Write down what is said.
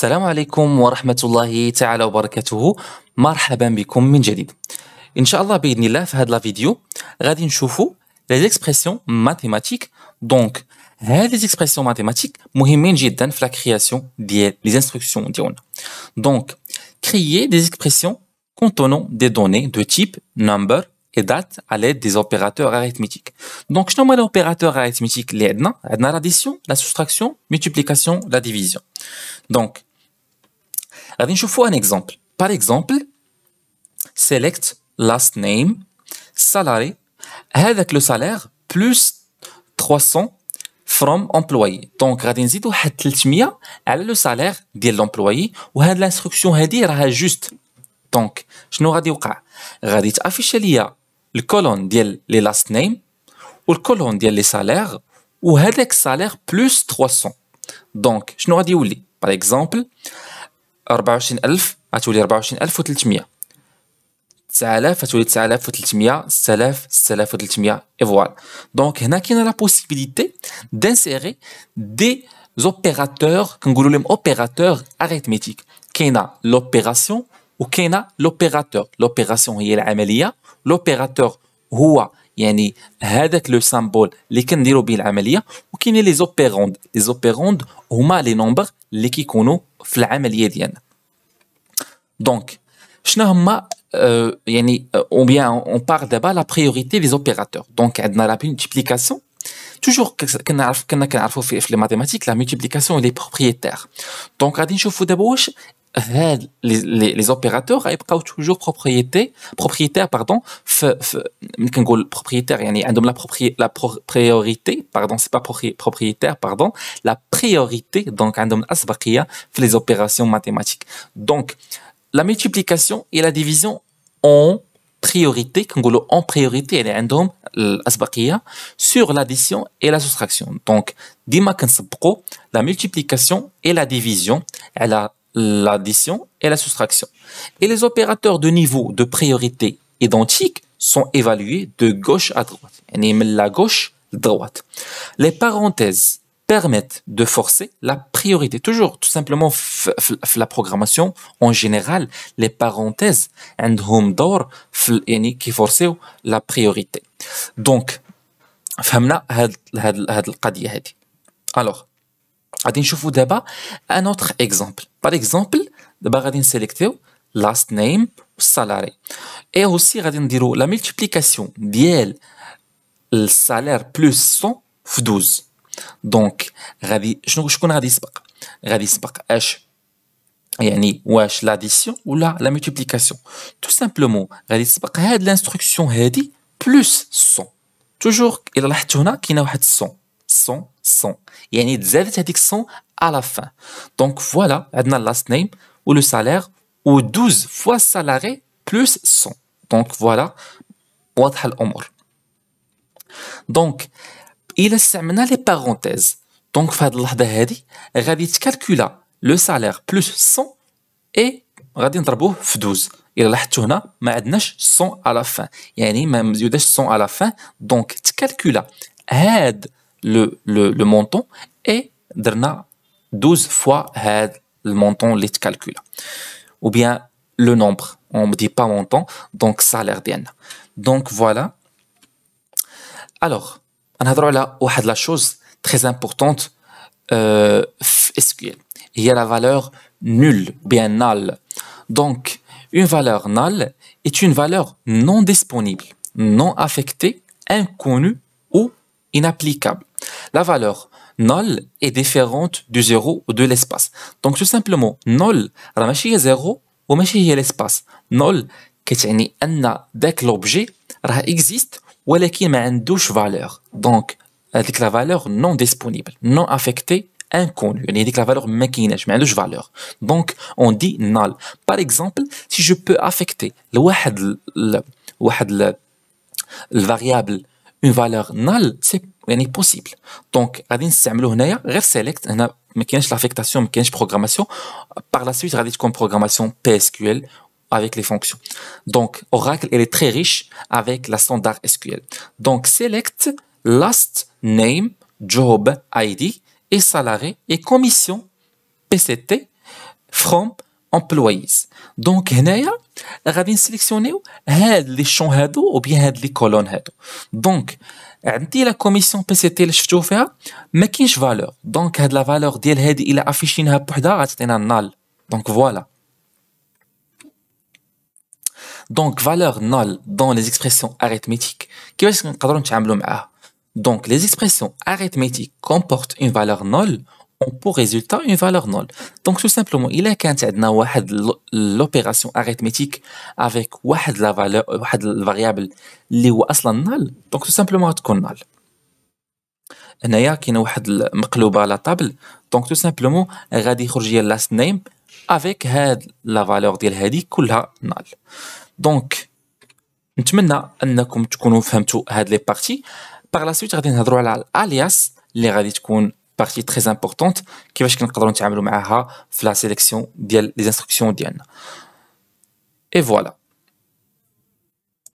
Salam عليكم wa rahmatullahi تعالى wa مرحبا بكم من جديد إن شاء الله بإذن الله في هذا الفيديو غادي les expressions mathématiques donc hein, les expressions mathématiques مهمين جدا في la création des les instructions ديالنا donc créer des expressions contenant des données de type number et date à l'aide des opérateurs arithmétiques. Donc, je nomme l'opérateur arithmétique l'addition, la soustraction, multiplication, la division. Donc, je vous fais un exemple. Par exemple, select last name salarié avec le salaire plus 300 from employee. Donc, je vous dis que vous avez le salaire de l'employé ou l'instruction juste. Donc, je vous dis que vous avez affiché la colonne de last name ou la colonne de salaire ou le salaire plus 300. Donc, je vous dis que vous Par exemple, 24000 غتولي 24300 9000 9300 donc d'insérer des opérateurs qu'on لهم opérateurs arithmétiques كاينه l'opération وكاينه l'opérateur l'opération هي العمليه l'opérateur هو c'est-à-dire, c'est le symbole que l'on voit dans l'opérateur ou les opérandes. Les opérandes, ce sont les nombres qui sont dans l'opérateur. Donc, on parle d'abord de la priorité des opérateurs. Donc, on a la multiplication. Toujours, comme on le les mathématiques, la multiplication est propriétaire. Donc, on va voir d'abord ce que c'est les, les, les opérateurs sont toujours propriété propriétaire pardon propriétaire يعني عندهم la propri la priorité pardon c'est pas propriétaire pardon la priorité donc عندهم الاسبقيه dans les opérations mathématiques donc la multiplication et la division ont priorité en priorité يعني عندهم euh, sur l'addition et la soustraction donc dima la multiplication et la division elle a l'addition et la soustraction. Et les opérateurs de niveau de priorité identiques sont évalués de gauche à droite. La gauche, droite. Les parenthèses permettent de forcer la priorité. Toujours, tout simplement, la programmation, en général, les parenthèses, and home door, qui forcent la priorité. Donc, alors je vous donne un autre exemple. Par exemple, je vais sélectionner Last name » de Salary e ». Et aussi, je vais dire la multiplication du salaire plus 100, 12. Donc, je ne sais pas ce que je dis. Je ne sais ou la addition ou multiplication. Tout simplement, je ne sais pas ce L'instruction est plus 100. Toujours, il y a des choses qui sont 100. 100. 100, c'est-à-dire 100 à la fin. Donc voilà, on a le last name et le salaire ou 12 fois salaire plus 100. Donc voilà, c'est plus ou moins clair. Donc, il a les parenthèses. Donc, à ce moment-là, on va calculer le salaire plus 100 et on va le battre 12. On voit ici qu'on n'a pas 100 à la fin, c'est-à-dire qu'on n'a 100 à la fin. Donc, on calcule ce le, le, le montant et d'arna 12 fois le montant les calcul Ou bien le nombre, on ne dit pas montant, donc l'air bien Donc voilà. Alors, on a à la chose très importante euh, Il y a la valeur nulle, bien null. Donc, une valeur nulle est une valeur non disponible, non affectée, inconnue ou inapplicable la valeur null est différente du zéro ou de l'espace. Donc tout simplement, null, ماشي هي zéro ou l'espace. null كتعني ان que l'objet راه existe ولكن une douche valeur. Donc avec euh, la valeur non disponible, non affectée inconnue. يعني la valeur ما كايناش, une douche valeur. Donc on dit null. Par exemple, si je peux affecter le variable واحد une valeur null, c'est impossible. possible. Donc, غادي on a, غير select هنا ما كاينش l'affectation, ما programmation. Par la suite, غادي comme programmation PSQL avec les fonctions. Donc, Oracle, elle est très riche avec la standard SQL. Donc, select last name, job ID et salarié et commission PCT from donc, là, je viens sélectionner head des champs head ou bien head colonnes head. Donc, quand il y a la commission pct, je vais trouver une valeur. Donc, à la valeur qu'il a affichée, on a une valeur nulle. Donc, voilà. Donc, valeur nulle dans les expressions arithmétiques. Qu'est-ce que nous allons faire? Donc, les expressions arithmétiques comportent une valeur nulle. ont pour résultat une valeur nulle. Donc tout simplement, il y a واحد l'opération arithmétique avec واحد la valeur واحد الفاريابل اللي هو اصلا null. Donc tout simplement تكون null. هنايا كاينه واحد المقلوبه على طابل دونك تو سامبلومون غادي يخرج لي لاست نيم افيك هاد لا فالور ديال هادي كلها نال دونك نتمنى انكم تكونوا فهمتوا هاد لي بارتي باغ لا سويت غادي نهضروا على الالياس اللي غادي تكون partie très importante qui va être notre cadre entier à la sélection des instructions diennes et voilà